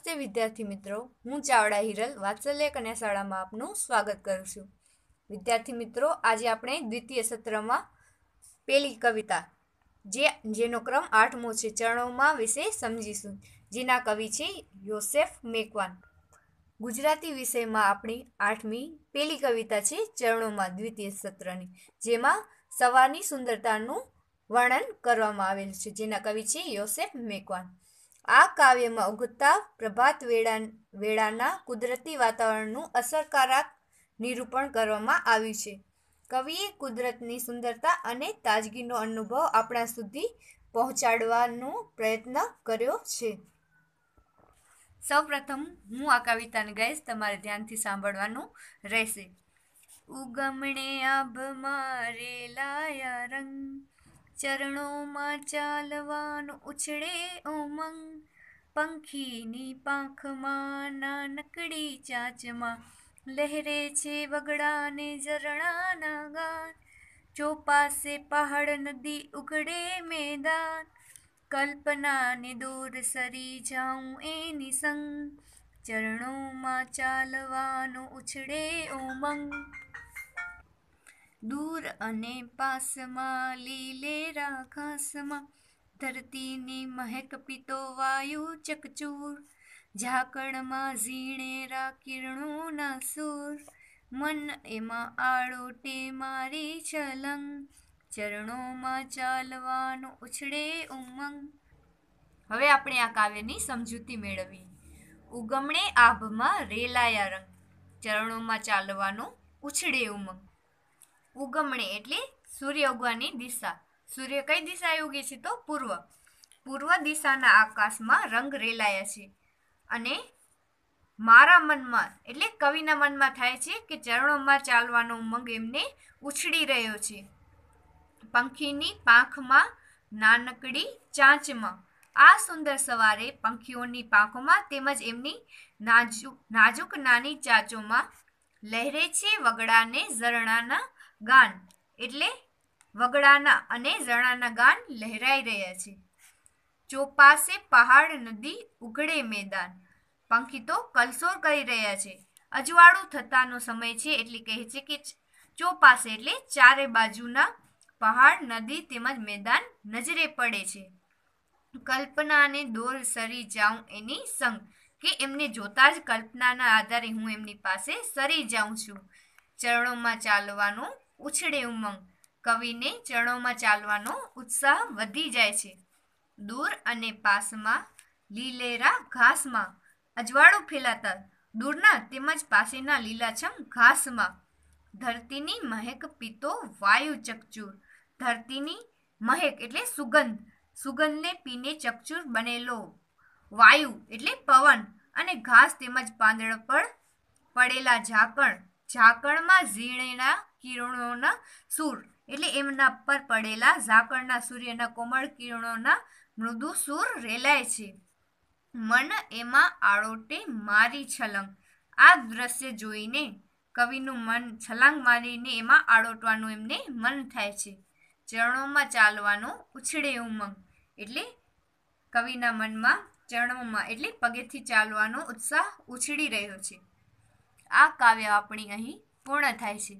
નમસ્તે વિદ્યાર્થી મિત્રો હું ચાવડા હિરલ વાત્સલ્ય શાળામાં આપનું સ્વાગત કરું છું વિદ્યાર્થી મિત્રો આજે આપણે દ્વિતીય સત્રમાં પેલી કવિતા જે જેનો ક્રમ આઠમો છે ચરણોમાં વિશે સમજીશું જેના કવિ છે યોસેફ મેકવાન ગુજરાતી વિષયમાં આપણી આઠમી પેલી કવિતા છે ચરણોમાં દ્વિતીય સત્રની જેમાં સવારની સુંદરતાનું વર્ણન કરવામાં આવેલ છે જેના કવિ છે યોસેફ મેકવાન આ કાવ્યમાં ઉગતા પ્રભાત વેળા વેળાના કુદરતી વાતાવરણનું અસરકારક નિરૂપણ કરવામાં આવ્યું છે કવિએ કુદરતની સુંદરતા અને તાજગીનો અનુભવ આપણા સુધી પહોંચાડવાનો પ્રયત્ન કર્યો છે સૌપ્રથમ હું આ કવિતાને ગાઈશ તમારે ધ્યાનથી સાંભળવાનું રહેશે ઉગમણે આભ મારે લાયા રંગ ચરણોમાં ચાલવાનું ઉછળે ઉમંગ પંખીની પાંખમાં નાનકડી ચાચમાં લહેરે છે વગડાને ઝરણાના ગાન ચોપાસે પહાડ નદી ઉઘડે મેદાન કલ્પનાને દૂર સરી જાઉં એની સંગ ચરણોમાં ચાલવાનું ઉછળે ઉમંગ દૂર અને પાસમાં લીલેરા ઘાસમાં ધરતીની મહેક પીતો વાયુ ચકચૂર ઝાકળમાં ઝીણેરા કિરણોના સૂર મન એમાં આળોટે મારી છલંગ ચરણોમાં ચાલવાનું ઉછળે ઉમંગ હવે આપણે આ કાવ્યની સમજૂતી મેળવી ઉગમણે આભમાં રેલાયા રંગ ચરણોમાં ચાલવાનું ઉછળે ઉમંગ ઉગમણે એટલે સૂર્ય ઉગવાની દિશા સૂર્ય કઈ દિશાએ ઉગે છે તો પૂર્વ પૂર્વ દિશાના આકાશમાં રંગ રેલાયા છે અને મારા મનમાં એટલે કવિના મનમાં થાય છે કે ચરણોમાં ચાલવાનો ઉમંગ એમને ઉછળી રહ્યો છે પંખીની પાંખમાં નાનકડી ચાંચમાં આ સુંદર સવારે પંખીઓની પાંખોમાં તેમજ એમની નાજુક નાજુક નાની ચાંચોમાં લહેરે છે વગડાને ઝરણાના ગાન એટલે વગડાના અને ઝણાના ગાન લહેરાઈ રહ્યા છે ચોપાસે પહાડ નદી ઉઘડે મેદાન પંખીતો કલસોર કરી રહ્યા છે અજવાળું થતાનો સમય છે એટલે કહે છે કે ચોપાસે એટલે ચારે બાજુના પહાડ નદી તેમજ મેદાન નજરે પડે છે કલ્પનાને દોર સરી જાઉં એની સંગ કે એમને જોતા જ કલ્પનાના આધારે હું એમની પાસે સરી જાઉં છું ચરણોમાં ચાલવાનું ઉછળે ઉમંગ કવિને ચણોમાં ચાલવાનો ઉત્સાહ વધી જાય છે દૂર અને પાસમાં લીલેરા ઘાસમાં અજવાળું ફેલાતા દૂરના તેમજ પાસેના લીલાછમ ઘાસમાં ધરતીની મહેક પીતો વાયુ ચકચુર ધરતીની મહેક એટલે સુગંધ સુગંધને પીને ચકચુર બનેલો વાયુ એટલે પવન અને ઘાસ તેમજ પાંદડ પર પડેલા ઝાકણ ઝાકળમાં ઝીણેના કિરણોના સૂર એટલે એમના પર પડેલા ઝાકળના સૂર્યના કોમળ કિરણોના મૃદુ સૂર રેલાય છે મન એમાં આળોટે મારી છલંગ આ દ્રશ્ય જોઈને કવિનું મન છલાંગ મારીને એમાં આળોટવાનું એમને મન થાય છે ચરણોમાં ચાલવાનું ઉછળે ઉમંગ એટલે કવિના મનમાં ચરણોમાં એટલે પગેથી ચાલવાનો ઉત્સાહ ઉછળી રહ્યો છે આ કાવ્ય આપણી અહીં પૂર્ણ થાય છે